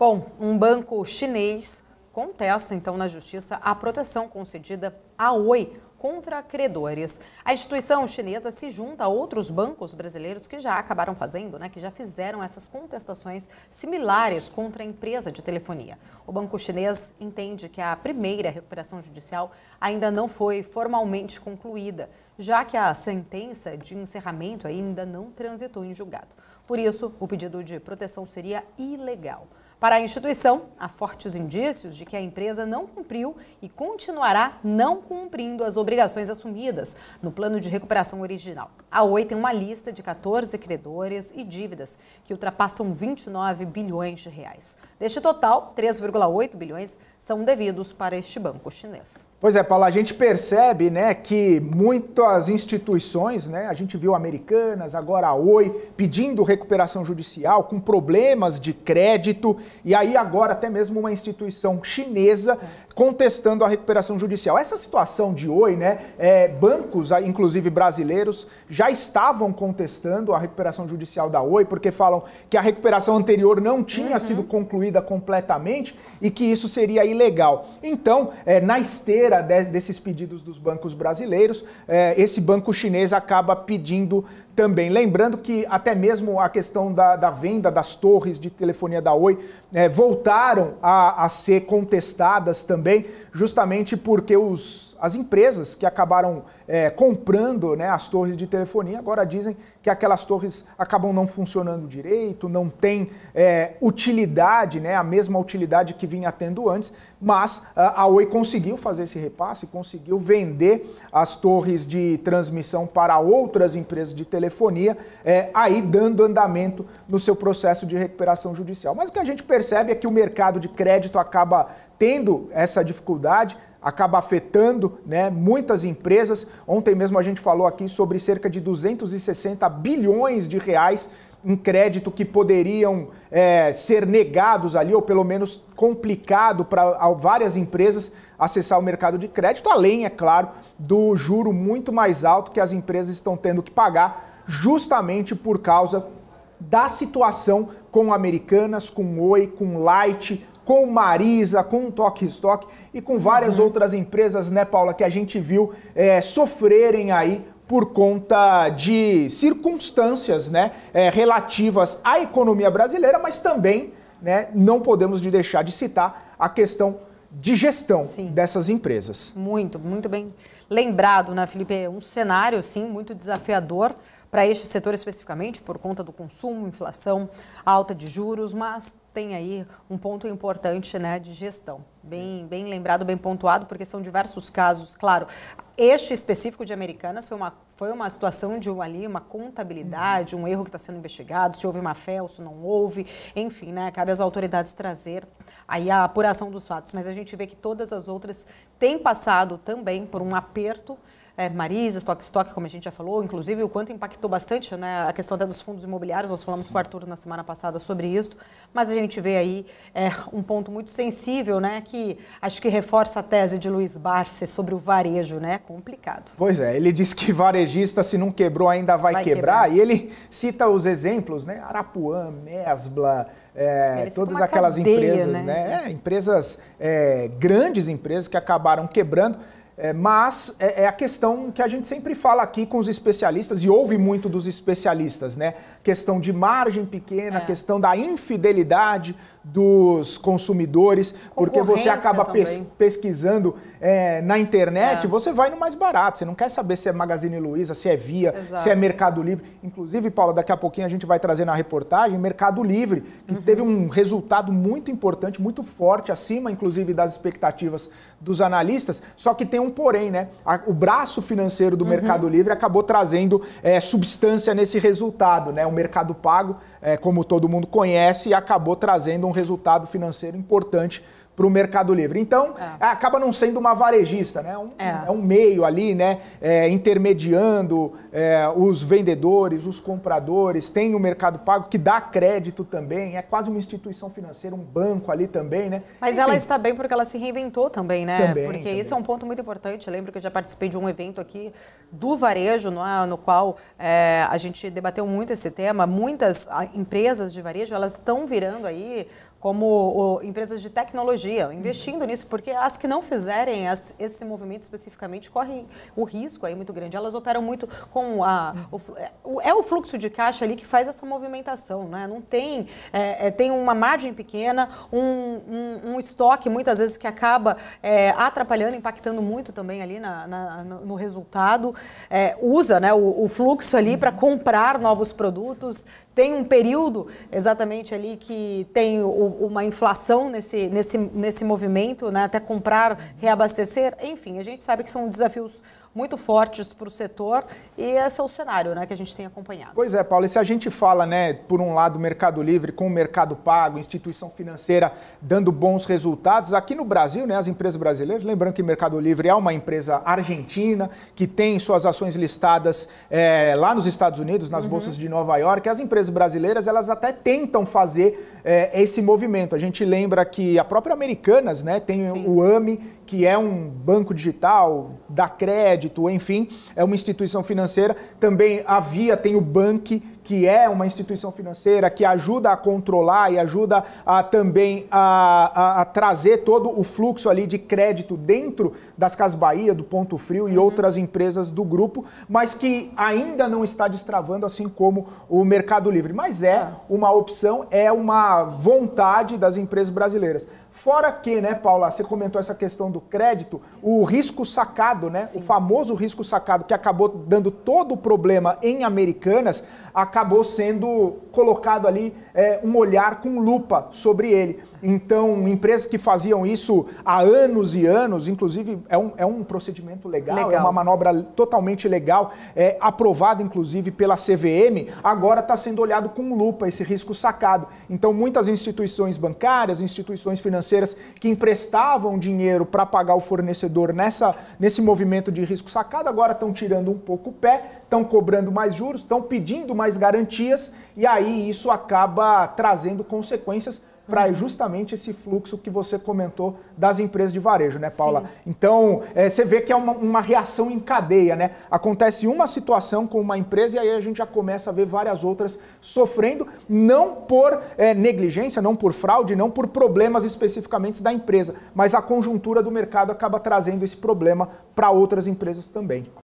Bom, um banco chinês contesta então na justiça a proteção concedida à Oi contra credores. A instituição chinesa se junta a outros bancos brasileiros que já acabaram fazendo, né, que já fizeram essas contestações similares contra a empresa de telefonia. O banco chinês entende que a primeira recuperação judicial ainda não foi formalmente concluída, já que a sentença de encerramento ainda não transitou em julgado. Por isso, o pedido de proteção seria ilegal. Para a instituição, há fortes indícios de que a empresa não cumpriu e continuará não cumprindo as obrigações assumidas no plano de recuperação original. A Oi tem uma lista de 14 credores e dívidas que ultrapassam 29 bilhões de reais. Deste total, 3,8 bilhões são devidos para este banco chinês. Pois é, Paula, a gente percebe né, que muitas instituições, né, a gente viu Americanas, agora a Oi, pedindo recuperação judicial, com problemas de crédito e aí agora até mesmo uma instituição chinesa contestando a recuperação judicial. Essa situação de oi, né? É, bancos, inclusive brasileiros, já estavam contestando a recuperação judicial da oi, porque falam que a recuperação anterior não tinha uhum. sido concluída completamente e que isso seria ilegal. Então, é, na esteira de, desses pedidos dos bancos brasileiros, é, esse banco chinês acaba pedindo também. Lembrando que até mesmo a questão da, da venda das torres de telefonia da oi é, voltaram a, a ser contestadas também também, justamente porque os, as empresas que acabaram é, comprando né, as torres de telefonia agora dizem que aquelas torres acabam não funcionando direito, não tem é, utilidade, né, a mesma utilidade que vinha tendo antes, mas ah, a Oi conseguiu fazer esse repasse, conseguiu vender as torres de transmissão para outras empresas de telefonia, é, aí dando andamento no seu processo de recuperação judicial. Mas o que a gente percebe é que o mercado de crédito acaba tendo essa dificuldade, acaba afetando né, muitas empresas. Ontem mesmo a gente falou aqui sobre cerca de 260 bilhões de reais em crédito que poderiam é, ser negados ali, ou pelo menos complicado para várias empresas acessar o mercado de crédito, além, é claro, do juro muito mais alto que as empresas estão tendo que pagar, justamente por causa da situação com Americanas, com Oi, com Light, com Marisa, com Toque Stock e com várias uhum. outras empresas, né, Paula, que a gente viu é, sofrerem aí por conta de circunstâncias né, é, relativas à economia brasileira, mas também né, não podemos deixar de citar a questão de gestão Sim. dessas empresas. Muito, muito bem lembrado, né, Felipe? É um cenário, sim, muito desafiador para este setor especificamente, por conta do consumo, inflação, alta de juros, mas tem aí um ponto importante né, de gestão. Bem, bem lembrado, bem pontuado, porque são diversos casos, claro. Este específico de Americanas foi uma, foi uma situação de um, ali, uma contabilidade, um erro que está sendo investigado, se houve má fé ou se não houve, enfim, né, cabe às autoridades trazer aí a apuração dos fatos, mas a gente vê que todas as outras tem passado também por um aperto é, Marisa, Stock Stock, como a gente já falou, inclusive o quanto impactou bastante né, a questão até dos fundos imobiliários, nós falamos Sim. com o Arthur na semana passada sobre isso, mas a gente vê aí é, um ponto muito sensível, né, que acho que reforça a tese de Luiz Barce sobre o varejo, né, complicado. Pois é, ele diz que varejista se não quebrou ainda vai, vai quebrar, quebrar, e ele cita os exemplos, né, Arapuã, Mesbla, é, todas aquelas cadeia, empresas, né? né? É, empresas, é, grandes empresas que acabaram quebrando. É, mas é, é, a questão que a gente sempre fala aqui com os especialistas, e ouve muito dos especialistas, né? Questão de margem pequena, é. questão da infidelidade dos consumidores, porque você acaba pes pesquisando é, na internet, é. você vai no mais barato, você não quer saber se é Magazine Luiza, se é Via, Exato. se é Mercado Livre. Inclusive, Paula, daqui a pouquinho a gente vai trazer na reportagem Mercado Livre, que uhum. teve um resultado muito importante, muito forte, acima, inclusive, das expectativas dos analistas, só que tem um um porém, né? O braço financeiro do uhum. Mercado Livre acabou trazendo é, substância nesse resultado, né? O Mercado Pago, é, como todo mundo conhece, acabou trazendo um resultado financeiro importante para o Mercado Livre. Então, é. é. acaba não sendo uma varejista, né? Um, é. é. um meio ali, né? É, intermediando é, os vendedores, os compradores, tem o Mercado Pago que dá crédito também, é quase uma instituição financeira, um banco ali também, né? Mas Enfim. ela está bem porque ela se reinventou também, né? Também, porque também. esse é um ponto muito importante. Eu lembro que eu já participei de um evento aqui do varejo, no, é? no qual a gente debateu muito esse tema. Muitas ah, empresas de varejo, elas estão virando aí como empresas de tecnologia, investindo nisso, porque as que não fizerem as, esse movimento especificamente correm o risco aí muito grande. Elas operam muito com a. É, o, é o fluxo de caixa ali que faz essa movimentação, né? Não tem. É, é, tem uma margem pequena, um, um, um, estoque muitas vezes que acaba é, atrapalhando, impactando muito também ali na, na, no resultado. É, usa né, o, o fluxo ali para comprar novos produtos. Tem um período exatamente ali que tem o uma inflação nesse, nesse, nesse movimento, né? até comprar, reabastecer. Enfim, a gente sabe que são desafios muito fortes para o setor e esse é o cenário né, que a gente tem acompanhado. Pois é, Paulo, e se a gente fala, né, por um lado, Mercado Livre com o Mercado Pago, instituição financeira dando bons resultados, aqui no Brasil, né, as empresas brasileiras, lembrando que Mercado Livre é uma empresa argentina que tem suas ações listadas é, lá nos Estados Unidos, nas uhum. bolsas de Nova York, as empresas brasileiras elas até tentam fazer é, esse movimento. A gente lembra que a própria Americanas né, tem Sim. o AMI, que é um banco digital, dá crédito crédito, enfim, é uma instituição financeira. Também havia, tem o Banque, que é uma instituição financeira que ajuda a controlar e ajuda a, também a, a, a trazer todo o fluxo ali de crédito dentro das Casas Bahia, do Ponto Frio e uhum. outras empresas do grupo, mas que ainda não está destravando, assim como o Mercado Livre. Mas é ah. uma opção, é uma vontade das empresas brasileiras. Fora que, né, Paula, você comentou essa questão do crédito, o risco sacado, né? Sim. O famoso risco sacado que acabou dando todo o problema em Americanas, acaba acabou sendo colocado ali é, um olhar com lupa sobre ele. Então, empresas que faziam isso há anos e anos, inclusive é um, é um procedimento legal, é legal. é uma manobra totalmente legal, é aprovada inclusive pela CVM, agora está sendo olhado com lupa esse risco sacado. Então, muitas instituições bancárias, instituições financeiras que emprestavam dinheiro para pagar o fornecedor nessa, nesse movimento de risco sacado, agora estão tirando um pouco o pé estão cobrando mais juros, estão pedindo mais garantias, e aí isso acaba trazendo consequências para uhum. justamente esse fluxo que você comentou das empresas de varejo, né, Paula? Sim. Então, é, você vê que é uma, uma, reação em cadeia, né? Acontece uma situação com uma empresa e aí a gente já começa a ver várias outras sofrendo, não por é, negligência, não por fraude, não por problemas especificamente da empresa, mas a conjuntura do mercado acaba trazendo esse problema para outras empresas também.